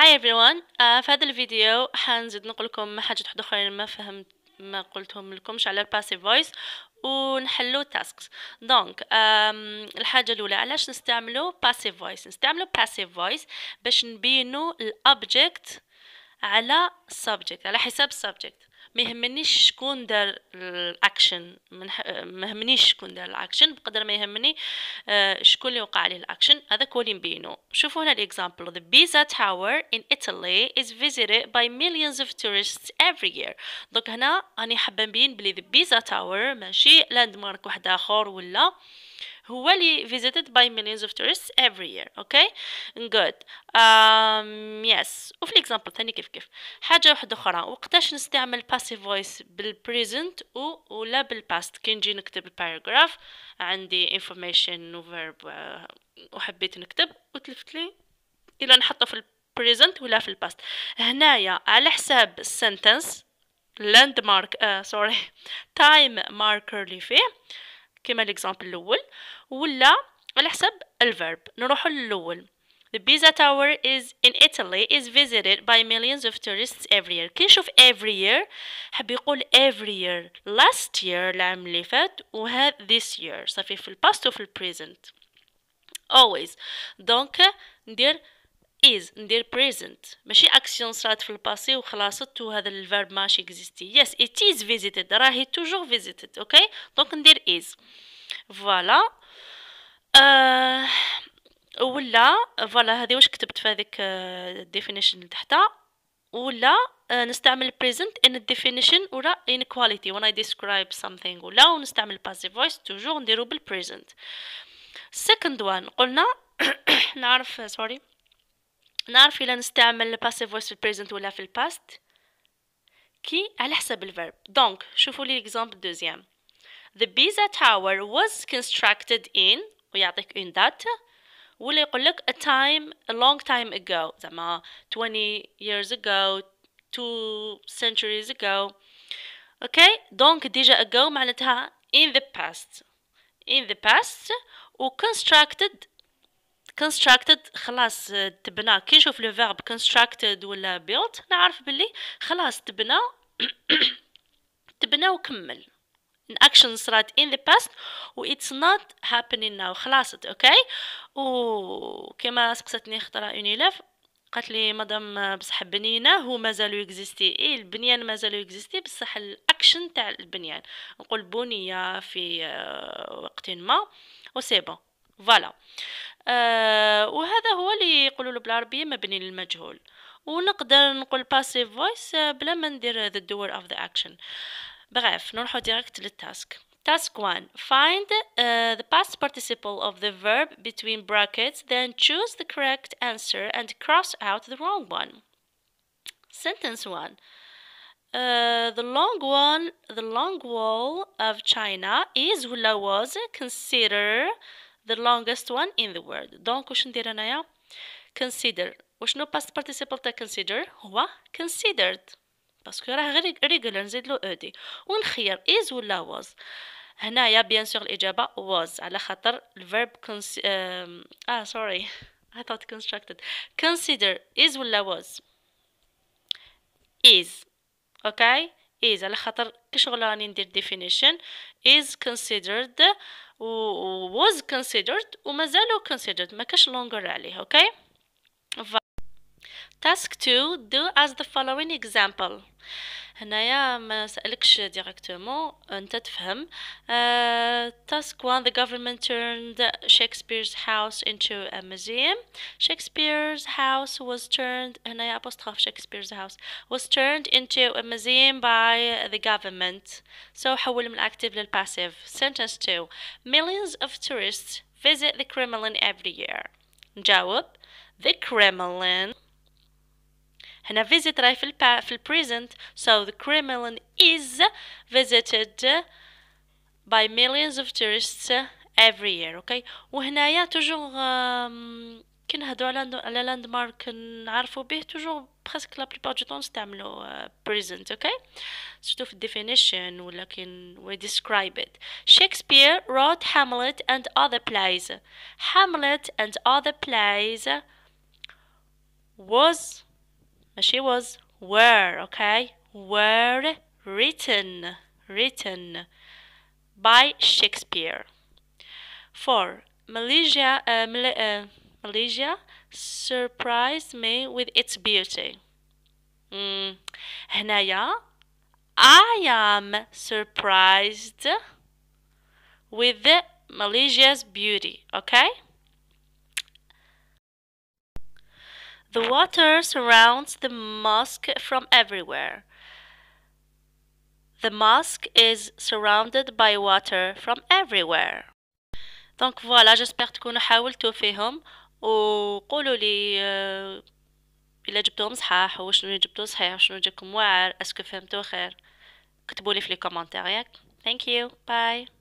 هاي everyone آه في هذا الفيديو حنزيد نقولكم حاجات واحدة أخرين ما فهمت ما قلتهم لكمش على الباسيف فويس ونحلو تاسكس دونك um, الحاجه الاولى علاش نستعملو باسيف فويس نستعملو باسيف فويس باش نبينو الابجكت على سبجكت على حساب سبجكت ما يهمنيش شكون دار الاكشن ما يهمنيش شكون دار الاكشن بقدر ما يهمني آه، شكون اللي وقع عليه الاكشن هذاك هو اللي نبينو شوفوا هنا الاكزامبل the Pisa Tower in Italy is visited by millions of tourists every year دونك هنا راني حابه نبين بلي the Pisa Tower ماشي لاند مارك واحد اخر ولا هو اللي visited by millions of tourists every year okay good um, yes وفي الاكزامبل ثاني كيف كيف حاجة واحدة أخرى وقتاش نستعمل passive voice بالpresent و ولا بالpast كي نجي نكتب paragraph عندي information و verb آه، وحبيت نكتب وتلفت لي إلا نحطه في present ولا في الباست هنايا على حساب السنتنس لاند مارك سوري تايم ماركر اللي فيه كما ليكزامبل الاول ولا على حسب الفيرب نروحوا للاول The Pisa Tower is in Italy is visited by millions of tourists every year. كي نشوف every year حب يقول every year last year العام اللي فات وهذا this year صافي في الباست وفي البريزنت always دونك ندير is ندير present ماشي اكسيون صرات في الباسي وخلاصت وهذا الفيرب ماشي اكزيستي يس yes, it is visited راهي توجور visited اوكي okay? دونك ندير is فوالا أه ولا فوالا هذه واش كتبت في هذيك الديفينيشن آه، اللي تحتها ولا آه، نستعمل present in the definition ولا in quality when I describe something ولا ونستعمل passive voice توجور نديرو بالpresent second one قلنا نعرف sorry نعرف إلا نستعمل passive voice في present ولا في past كي على حسب الفيرب دونك شوفوا لي الاكزامبل دوزيام The Pisa Tower was constructed in ويعطيك une date ولا يقول لك a time a long time ago زعما 20 years ago 2 centuries ago Okay. دونك ديجا ago معناتها in the past in the past و constructed constructed خلاص تبنى كي نشوف لو فيرب constructed ولا built نعرف باللي خلاص تبنى تبنى وكمل an action صرات in the past و it's not happening now خلاصت اوكي و كما سقساتني خطرة اونيلاف قالت لي مدام بصح بنينه هو مازالو اكزيستي اي البنيان مازالو اكزيستي بصح الاكشن تاع البنيان نقول بنيه في آه، وقت ما و سي بون فوالا وهذا هو اللي يقولوا له بالعربيه مبني للمجهول ونقدر نقول passive voice بلا ما ندير the doer of the action بغيف نروحو direct للتاسك Task 1. Find uh, the past participle of the verb between brackets, then choose the correct answer and cross out the wrong one. Sentence 1. Uh, the long one, the long wall of China is, was, consider, the longest one in the world دونك واش ندير انايا consider وشنو past participle تاع consider هو considered باسكو راه غير regular نزيد له ادي ونخير is ولا was هنايا بيان سور الاجابه was على خاطر الفيرب cons... اه سوري I thought constructed consider is ولا was is okay is على خاطر كيش in ندير definition is considered و was considered ومازالو considered ما كاش longer عليه اوكي okay? task 2 do as the following example هنايا ما سالكش ديريكتومون انت تفهم تاسك 1 the government turned Shakespeare's house into a museum Shakespeare's house was turned هنايا apostrophe Shakespeare's house was turned into a museum by the government so حول من active passive sentence 2 millions of tourists visit the Kremlin every year نجاوب the Kremlin هنا visit راي في, feel في present so the Kremlin is visited by millions of tourists every year okay وهنا يا توجور euh, كي نهدو على على landmark نعرفو به توجور بريسك لا بليبار دو طون present okay Sort of definition ولكن we describe it Shakespeare wrote Hamlet and other plays Hamlet and other plays was she was were, okay? Were written, written by Shakespeare. Four, Malaysia, uh, Mal uh, Malaysia surprised me with its beauty. Mm. هنايا uh, I am surprised with Malaysia's beauty, okay? The water surrounds the mosque from everywhere. The mosque is surrounded by water from everywhere. دونك فوالا جيسبر تكونوا حاولتوا فيهم وقولوا لي الا جبتوهم صحاح وشنو جبتو صحيح وشنو جاكم واعر اسكو فهمتو خير كتبوا لي في لي كومونتير ياك ثانك يو باي